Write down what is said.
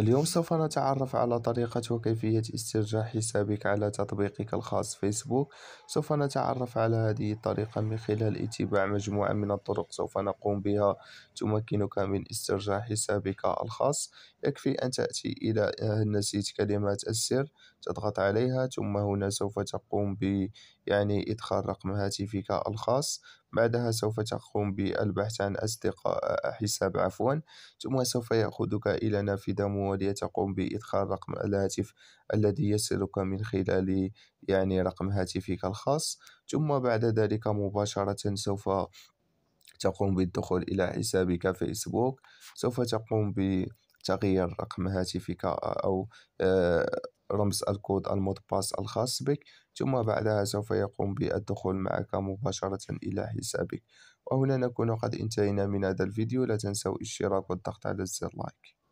اليوم سوف نتعرف على طريقة وكيفية استرجاع حسابك على تطبيقك الخاص فيسبوك سوف نتعرف على هذه الطريقة من خلال اتباع مجموعة من الطرق سوف نقوم بها تمكنك من استرجاع حسابك الخاص يكفي أن تأتي إلى نسيت كلمة السر تضغط عليها ثم هنا سوف تقوم ب يعني إدخال رقم هاتفك الخاص بعدها سوف تقوم بالبحث عن أصدقاء حساب عفوا ثم سوف يأخذك إلى نافذة موالية تقوم بإدخال رقم الهاتف الذي يصلك من خلال يعني رقم هاتفك الخاص ثم بعد ذلك مباشرة سوف تقوم بالدخول إلى حسابك فيسبوك سوف تقوم بتغيير رقم هاتفك أو آه، خمس الكود المود باس الخاص بك ثم بعدها سوف يقوم بالدخول معك مباشرة إلى حسابك وهنا نكون قد انتهينا من هذا الفيديو لا تنسوا الاشتراك والضغط على زر لايك